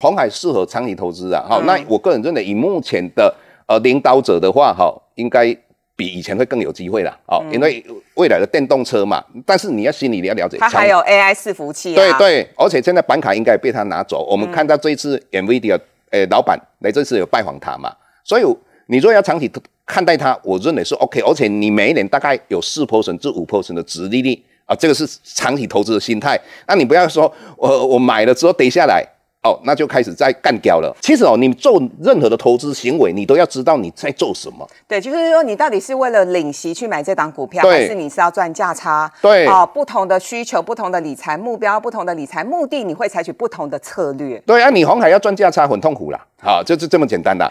红海适合长期投资啊！哈，那我个人认为，以目前的呃领导者的话，哈，应该比以前会更有机会了，哦，因为未来的电动车嘛。但是你要心里你要了解，它还有 A I 伺服器。对对，而且现在板卡应该被他拿走。我们看到这一次 Nvidia 呃老板来这次有拜访他嘛，所以你如果要长期看待它，我认为是 OK。而且你每一年大概有四 percent 至五 percent 的直利率啊，这个是长期投资的心态。那你不要说我我买了之后跌下来。哦，那就开始在干掉了。其实哦，你做任何的投资行为，你都要知道你在做什么。对，就是说，你到底是为了领息去买这档股票，还是你是要赚价差？对，哦，不同的需求、不同的理财目标、不同的理财目的，你会采取不同的策略。对啊，你红海要赚价差，很痛苦啦，好，就是这么简单的。